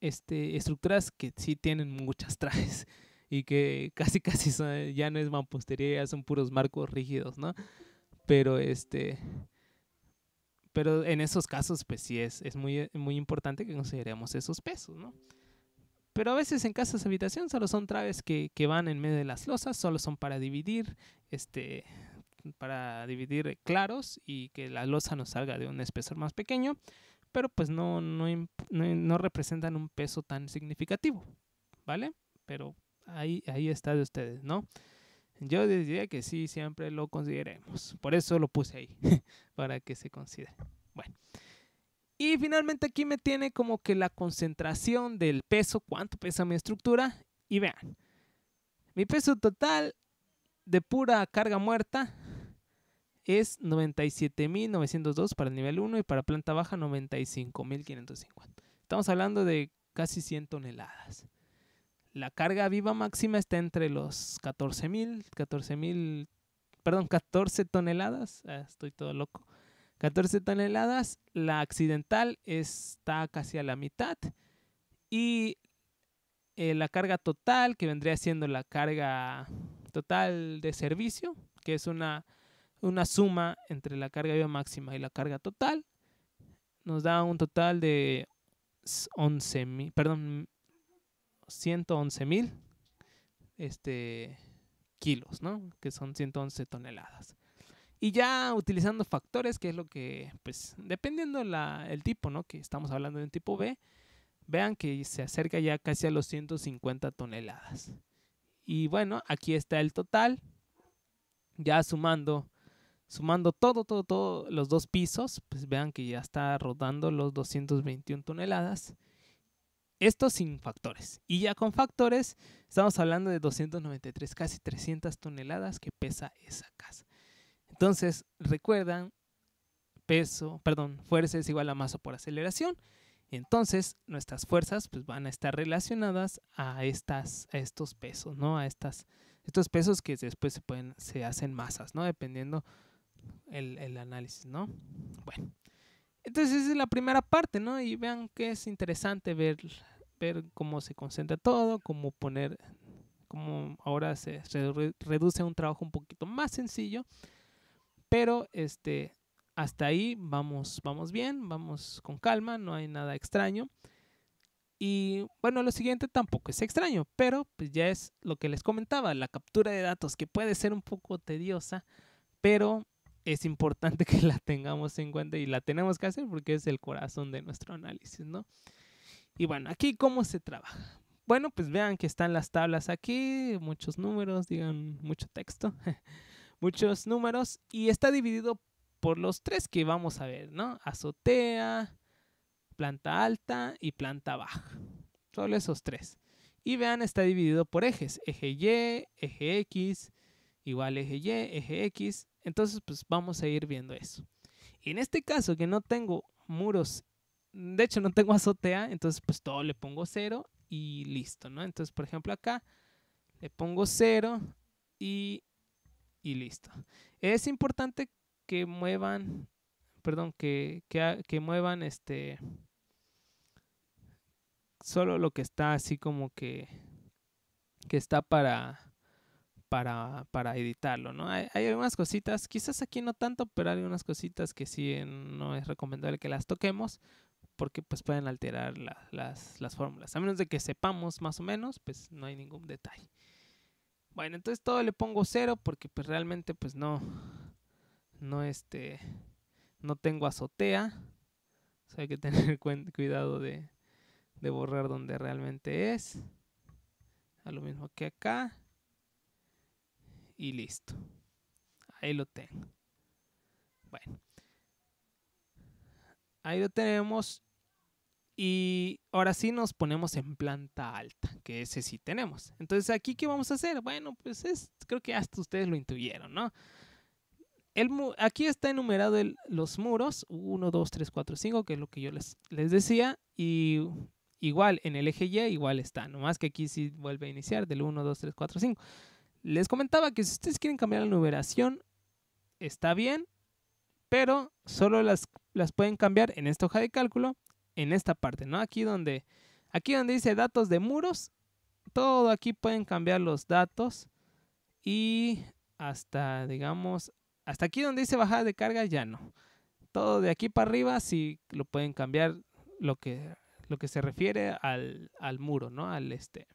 este, estructuras que sí tienen muchas trajes y que casi casi ya no es mampostería, son puros marcos rígidos, ¿no? pero este pero en esos casos pues sí es, es muy, eh, muy importante que consideremos esos pesos, ¿no? Pero a veces en casas habitación solo son traves que, que, van en medio de las losas, solo son para dividir, este, para dividir claros y que la losa nos salga de un espesor más pequeño, pero pues no, no, no, no representan un peso tan significativo, ¿vale? Pero ahí, ahí está de ustedes, ¿no? Yo diría que sí, siempre lo consideremos. Por eso lo puse ahí, para que se considere. Bueno. Y finalmente aquí me tiene como que la concentración del peso, cuánto pesa mi estructura. Y vean, mi peso total de pura carga muerta es 97.902 para el nivel 1 y para planta baja 95.550. Estamos hablando de casi 100 toneladas la carga viva máxima está entre los 14.000, 14.000, perdón, 14 toneladas, ah, estoy todo loco, 14 toneladas, la accidental está casi a la mitad y eh, la carga total, que vendría siendo la carga total de servicio, que es una, una suma entre la carga viva máxima y la carga total, nos da un total de 11.000, perdón, 111 mil este, kilos, Que son 111 toneladas. Y ya utilizando factores, que es lo que, pues, dependiendo la, el tipo, Que estamos hablando de un tipo B, vean que se acerca ya casi a los 150 toneladas. Y bueno, aquí está el total, ya sumando, sumando todo, todo, todo, los dos pisos, pues vean que ya está rodando los 221 toneladas. Esto sin factores. Y ya con factores, estamos hablando de 293, casi 300 toneladas que pesa esa casa. Entonces, recuerdan, peso, perdón, fuerza es igual a masa por aceleración. Entonces, nuestras fuerzas pues, van a estar relacionadas a, estas, estos pesos, ¿no? A estas, estos pesos que después se, pueden, se hacen masas, ¿no? Dependiendo el, el análisis, ¿no? Bueno, entonces esa es la primera parte, ¿no? Y vean que es interesante ver, ver cómo se concentra todo, cómo poner, cómo ahora se reduce a un trabajo un poquito más sencillo. Pero este, hasta ahí vamos, vamos bien, vamos con calma, no hay nada extraño. Y bueno, lo siguiente tampoco es extraño, pero pues ya es lo que les comentaba, la captura de datos que puede ser un poco tediosa, pero es importante que la tengamos en cuenta y la tenemos que hacer porque es el corazón de nuestro análisis, ¿no? Y bueno, aquí cómo se trabaja. Bueno, pues vean que están las tablas aquí, muchos números, digan mucho texto, muchos números y está dividido por los tres que vamos a ver, ¿no? Azotea, planta alta y planta baja. Solo esos tres. Y vean, está dividido por ejes. Eje Y, eje X, igual eje Y, eje X entonces, pues vamos a ir viendo eso. Y en este caso, que no tengo muros, mm, de hecho no tengo azotea, entonces pues todo le pongo cero y listo, ¿no? Entonces, por ejemplo, acá le pongo cero y, y listo. Es importante que muevan, perdón, que, que, que muevan este solo lo que está así como que que está para para, para editarlo, ¿no? Hay, algunas cositas, quizás aquí no tanto, pero hay algunas cositas que sí eh, no es recomendable que las toquemos porque pues pueden alterar las, fórmulas. A menos de que sepamos más o menos, pues no hay ningún detalle. Bueno, entonces todo le pongo cero porque pues realmente pues no, no este, no tengo azotea. hay que tener cuidado de, de borrar donde realmente es. A lo mismo que acá y listo. Ahí lo tengo. Bueno. Ahí lo tenemos. Y ahora sí nos ponemos en planta alta, que ese sí tenemos. Entonces, ¿aquí qué vamos a hacer? Bueno, pues es, creo que hasta ustedes lo intuyeron, ¿no? El, aquí está enumerado el, los muros, 1, 2, 3, 4, 5, que es lo que yo les, les decía. Y igual, en el eje Y igual está, nomás que aquí sí vuelve a iniciar del 1, 2, 3, 4, 5. Les comentaba que si ustedes quieren cambiar la numeración, está bien, pero solo las, las pueden cambiar en esta hoja de cálculo, en esta parte, ¿no? Aquí donde, aquí donde dice datos de muros, todo aquí pueden cambiar los datos y hasta, digamos, hasta aquí donde dice bajada de carga ya no. Todo de aquí para arriba sí lo pueden cambiar lo que, lo que se refiere al, al muro, ¿no? Al este,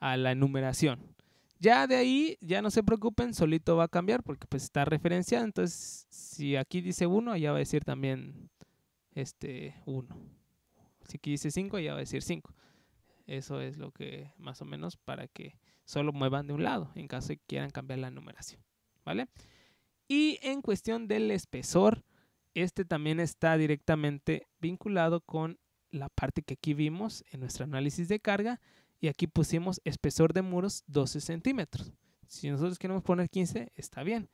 a la numeración. Ya de ahí, ya no se preocupen, solito va a cambiar porque pues está referenciado. Entonces, si aquí dice 1, allá va a decir también este 1. Si aquí dice 5, allá va a decir 5. Eso es lo que más o menos para que solo muevan de un lado en caso de que quieran cambiar la numeración. ¿Vale? Y en cuestión del espesor, este también está directamente vinculado con la parte que aquí vimos en nuestro análisis de carga, y aquí pusimos espesor de muros 12 centímetros. Si nosotros queremos poner 15, está bien.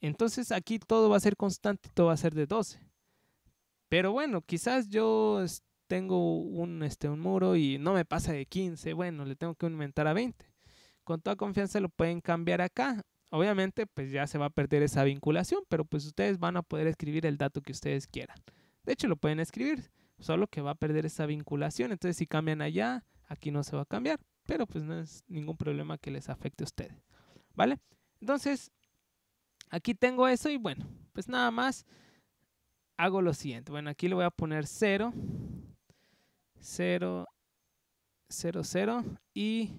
Entonces aquí todo va a ser constante, todo va a ser de 12. Pero bueno, quizás yo tengo un, este, un muro y no me pasa de 15, bueno, le tengo que aumentar a 20. Con toda confianza lo pueden cambiar acá. Obviamente, pues ya se va a perder esa vinculación, pero pues ustedes van a poder escribir el dato que ustedes quieran. De hecho, lo pueden escribir, solo que va a perder esa vinculación. Entonces, si cambian allá, aquí no se va a cambiar, pero pues no es ningún problema que les afecte a ustedes, ¿vale? Entonces, aquí tengo eso y bueno, pues nada más hago lo siguiente. Bueno, aquí le voy a poner 0, 0, 0, 0 y,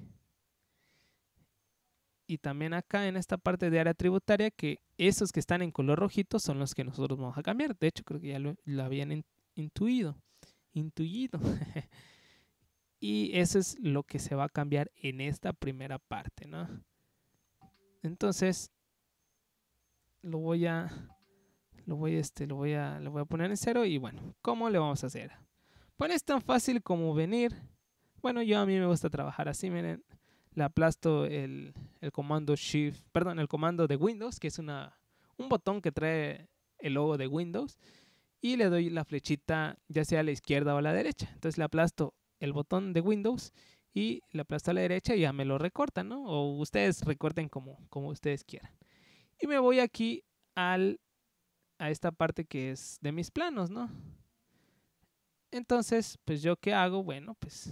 y también acá en esta parte de área tributaria que esos que están en color rojito son los que nosotros vamos a cambiar. De hecho, creo que ya lo, habían intuido, intuido. Y eso es lo que se va a cambiar en esta primera parte, ¿no? Entonces, lo voy a lo voy este lo voy a voy a poner en cero y bueno, ¿cómo le vamos a hacer? Bueno, pues es tan fácil como venir. Bueno, yo a mí me gusta trabajar así, miren, le aplasto el, comando Shift, perdón, el comando de Windows, que es una un botón que trae el logo de Windows y le doy la flechita ya sea a la izquierda o a la derecha. Entonces le aplasto el botón de Windows y la plasta a la derecha y ya me lo recortan, ¿no? O ustedes recorten como, como ustedes quieran. Y me voy aquí al, a esta parte que es de mis planos, ¿no? Entonces, pues yo qué hago? Bueno, pues...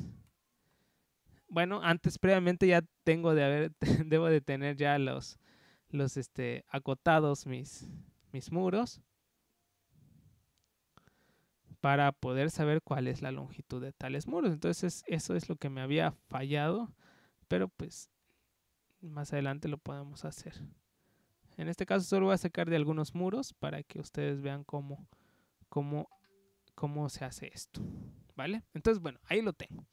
Bueno, antes previamente ya tengo de haber, debo de tener ya los, los este, acotados mis, mis muros para poder saber cuál es la longitud de tales muros. Entonces eso es lo que me había fallado, pero pues más adelante lo podemos hacer. En este caso solo voy a sacar de algunos muros para que ustedes vean cómo, cómo, cómo se hace esto. ¿Vale? Entonces, bueno, ahí lo tengo.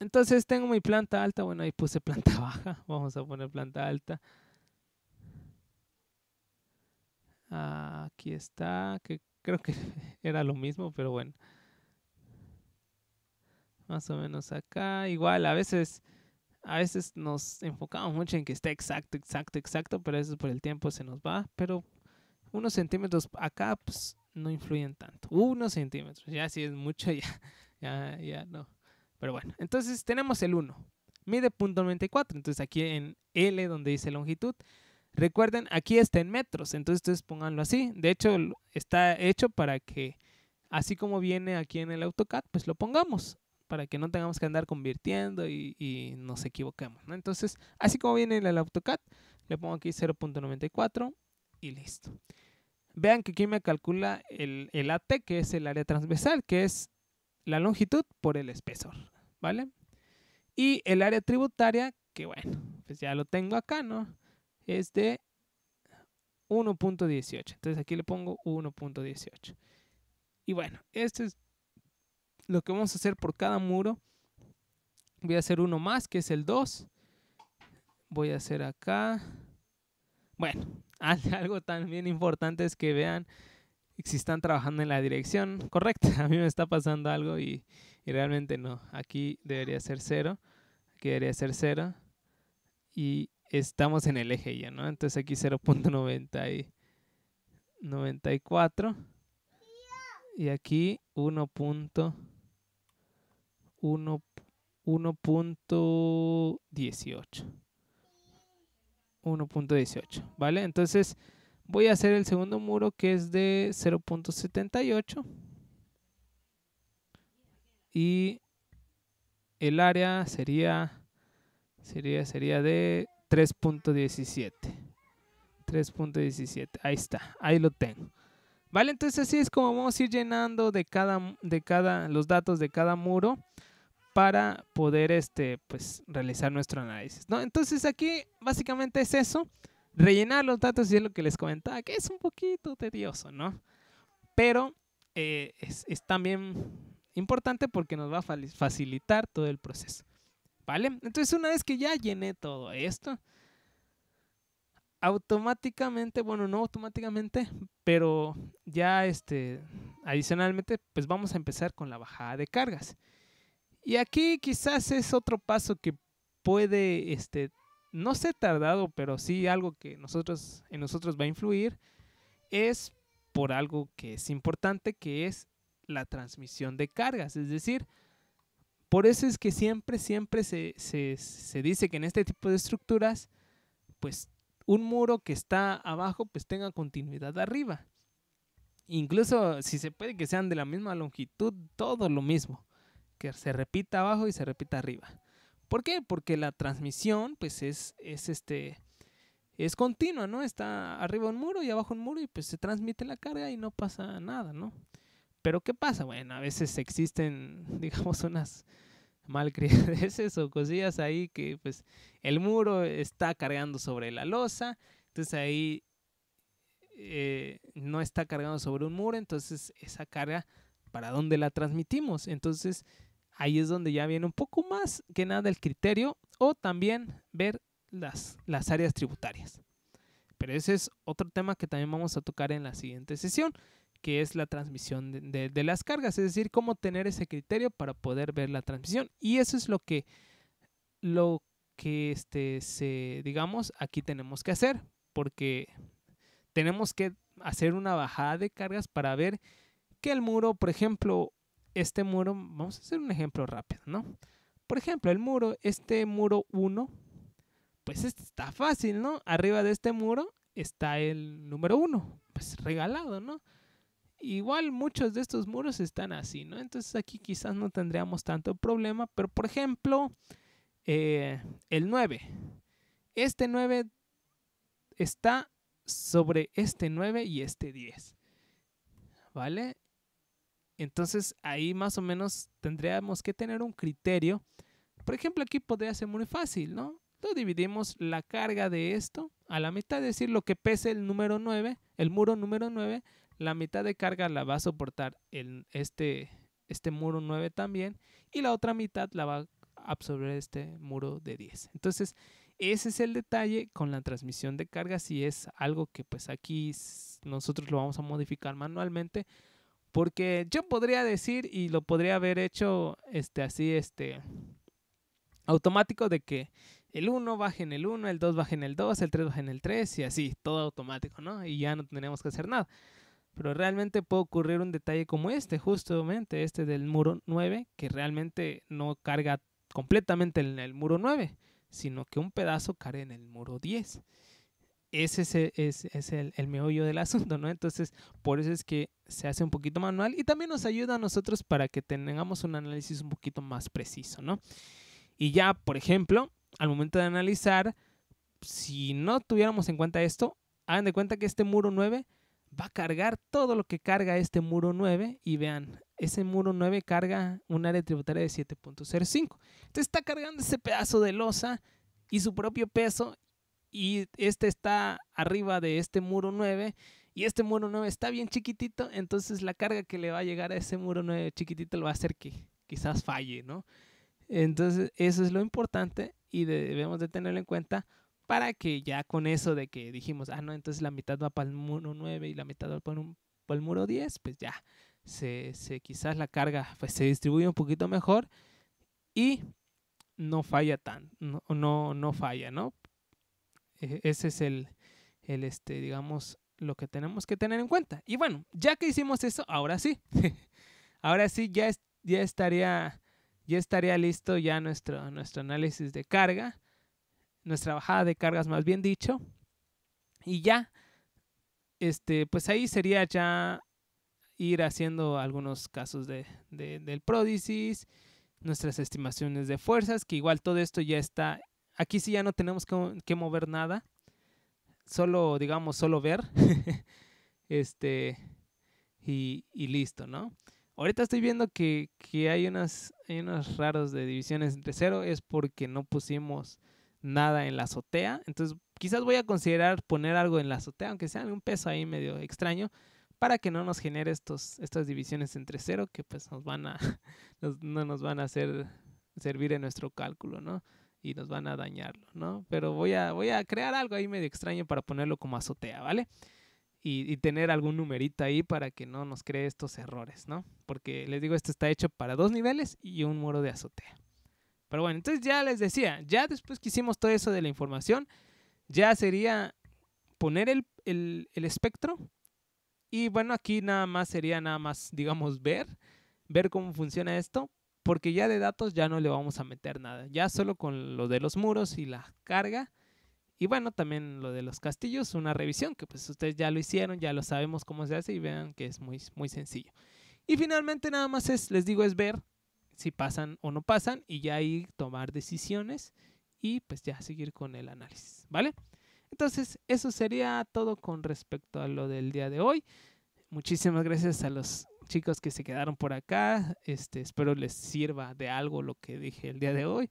Entonces tengo mi planta alta. Bueno, ahí puse planta baja. Vamos a poner planta alta. Aquí está. que creo que era lo mismo, pero bueno. Más o menos acá. Igual, a veces, a veces nos enfocamos mucho en que esté exacto, exacto, exacto, pero eso por el tiempo se nos va. Pero unos centímetros acá pues, no influyen tanto. Unos centímetros, ya si es mucho, ya, ya, ya no. Pero bueno, entonces tenemos el 1. Mide 0.94, entonces aquí en L donde dice longitud Recuerden, aquí está en metros, entonces ustedes pónganlo así. De hecho, está hecho para que, así como viene aquí en el AutoCAD, pues lo pongamos, para que no tengamos que andar convirtiendo y, nos equivoquemos. ¿no? Entonces, así como viene en el AutoCAD, le pongo aquí 0.94 y listo. Vean que aquí me calcula el, el AT, que es el área transversal, que es la longitud por el espesor, ¿vale? Y el área tributaria, que bueno, pues ya lo tengo acá, ¿no? es de 1.18. Entonces aquí le pongo 1.18. Y bueno, esto es lo que vamos a hacer por cada muro. Voy a hacer uno más, que es el 2. Voy a hacer acá. Bueno, algo también importante es que vean si están trabajando en la dirección correcta. A mí me está pasando algo y, realmente no. Aquí debería ser 0. Aquí debería ser 0. Y estamos en el eje ya, ¿no? Entonces aquí 0.94 y aquí 1.18. 1.18, ¿vale? Entonces voy a hacer el segundo muro que es de 0.78 y el área sería sería sería de 3.17. 3.17. Ahí está. Ahí lo tengo. Vale, entonces así es como vamos a ir llenando de cada, de cada, los datos de cada muro para poder este, pues, realizar nuestro análisis. ¿no? Entonces aquí básicamente es eso. Rellenar los datos y es lo que les comentaba, que es un poquito tedioso, ¿no? Pero eh, es también importante porque nos va a facilitar todo el proceso. Entonces una vez que ya llené todo esto, automáticamente, bueno, no automáticamente, pero ya este, adicionalmente, pues vamos a empezar con la bajada de cargas. Y aquí quizás es otro paso que puede, este, no sé tardado, pero sí algo que nosotros, en nosotros va a influir, es por algo que es importante, que es la transmisión de cargas. Es decir, por eso es que siempre, siempre se, dice que en este tipo de estructuras, pues un muro que está abajo, pues tenga continuidad arriba. Incluso si se puede que sean de la misma longitud, todo lo mismo, que se repita abajo y se repita arriba. ¿Por qué? Porque la transmisión, pues es, es este, es continua, ¿no? Está arriba un muro y abajo un muro y pues se transmite la carga y no pasa nada, ¿no? Pero ¿qué pasa? Bueno, a veces existen, digamos, unas malcriadeces o cosillas ahí que pues el muro está cargando sobre la losa, entonces ahí eh, no está cargando sobre un muro, entonces esa carga, ¿para dónde la transmitimos? Entonces ahí es donde ya viene un poco más que nada el criterio o también ver las, las áreas tributarias. Pero ese es otro tema que también vamos a tocar en la siguiente sesión que es la transmisión de, las cargas, es decir, cómo tener ese criterio para poder ver la transmisión. Y eso es lo que, lo que este, se, digamos, aquí tenemos que hacer, porque tenemos que hacer una bajada de cargas para ver que el muro, por ejemplo, este muro, vamos a hacer un ejemplo rápido, ¿no? Por ejemplo, el muro, este muro 1, pues este está fácil, ¿no? Arriba de este muro está el número 1, pues regalado, ¿no? Igual muchos de estos muros están así, ¿no? Entonces aquí quizás no tendríamos tanto problema, pero por ejemplo, eh, el 9. Este 9 está sobre este 9 y este 10. ¿Vale? Entonces ahí más o menos tendríamos que tener un criterio. Por ejemplo, aquí podría ser muy fácil, ¿no? Entonces dividimos la carga de esto a la mitad, es decir, lo que pese el número 9, el muro número 9, la mitad de carga la va a soportar este, este muro 9 también y la otra mitad la va a absorber este muro de 10. Entonces, ese es el detalle con la transmisión de carga si es algo que pues aquí nosotros lo vamos a modificar manualmente porque yo podría decir y lo podría haber hecho este así este automático de que el 1 baje en el 1, el 2 baje en el 2, el 3 baje en el 3 y así, todo automático, ¿no? Y ya no tenemos que hacer nada. Pero realmente puede ocurrir un detalle como este, justamente este del muro 9, que realmente no carga completamente en el muro 9, sino que un pedazo cae en el muro 10. Ese es, e, es, es el, el, meollo del asunto, ¿no? Entonces, por eso es que se hace un poquito manual y también nos ayuda a nosotros para que tengamos un análisis un poquito más preciso, ¿no? Y ya, por ejemplo, al momento de analizar, si no tuviéramos en cuenta esto, hagan de cuenta que este muro 9 va a cargar todo lo que carga este muro 9 y vean, ese muro 9 carga un área tributaria de 7.05. Entonces está cargando ese pedazo de losa y su propio peso y este está arriba de este muro 9 y este muro 9 está bien chiquitito, entonces la carga que le va a llegar a ese muro 9 chiquitito lo va a hacer que quizás falle, ¿no? Entonces eso es lo importante y debemos de tenerlo en cuenta para que ya con eso de que dijimos, ah, no, entonces la mitad va para el muro 9 y la mitad va para, el muro 10, pues ya, se, quizás la carga pues, se distribuye un poquito mejor y no falla tan, no, no, falla, ¿no? E, ese es el, el, este, digamos, lo que tenemos que tener en cuenta. Y bueno, ya que hicimos eso, ahora sí, ahora sí ya, ya estaría... Ya estaría listo ya nuestro, nuestro análisis de carga nuestra bajada de cargas más bien dicho. Y ya, este, pues ahí sería ya ir haciendo algunos casos de, del pródisis, nuestras estimaciones de fuerzas, que igual todo esto ya está, aquí sí ya no tenemos que, mover nada, solo, digamos, solo ver, este, y, listo, ¿no? Ahorita estoy viendo que, que hay, unas, hay unos raros de divisiones entre cero, es porque no pusimos nada en la azotea. Entonces, quizás voy a considerar poner algo en la azotea, aunque sea un peso ahí medio extraño, para que no nos genere estos, estas divisiones entre cero que pues nos van a, no nos van a hacer servir en nuestro cálculo, ¿no? Y nos van a dañarlo, ¿no? Pero voy a, voy a crear algo ahí medio extraño para ponerlo como azotea, ¿vale? Y, y tener algún numerito ahí para que no nos cree estos errores, ¿no? Porque les digo, esto está hecho para dos niveles y un muro de azotea. Pero bueno, entonces ya les decía, ya después que hicimos todo eso de la información, ya sería poner el, el, espectro. Y bueno, aquí nada más sería nada más, digamos, ver, ver cómo funciona esto, porque ya de datos ya no le vamos a meter nada, ya solo con lo de los muros y la carga. Y bueno, también lo de los castillos, una revisión que pues ustedes ya lo hicieron, ya lo sabemos cómo se hace y vean que es muy, muy sencillo. Y finalmente nada más es, les digo, es ver si pasan o no pasan y ya ahí tomar decisiones y pues ya seguir con el análisis, ¿vale? Entonces, eso sería todo con respecto a lo del día de hoy. Muchísimas gracias a los chicos que se quedaron por acá. Este, espero les sirva de algo lo que dije el día de hoy.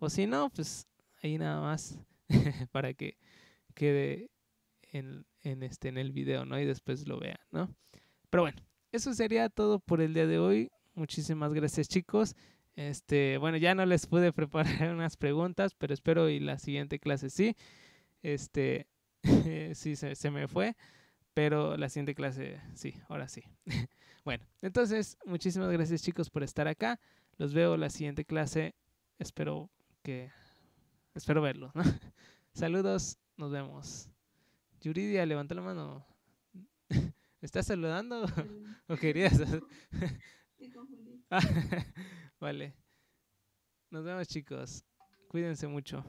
O si no, pues ahí nada más para que quede en, en, este, en el video, ¿no? Y después lo vean, ¿no? Pero bueno, eso sería todo por el día de hoy. Muchísimas gracias chicos. Este, bueno, ya no les pude preparar unas preguntas, pero espero y la siguiente clase sí. Este, sí, se, me fue, pero la siguiente clase sí, ahora sí. bueno, entonces, muchísimas gracias chicos por estar acá. Los veo la siguiente clase. Espero que... Espero verlos, ¿no? Saludos, nos vemos. Yuridia, levanta la mano. ¿Estás saludando? ¿O querías? vale. Nos vemos chicos. Cuídense mucho.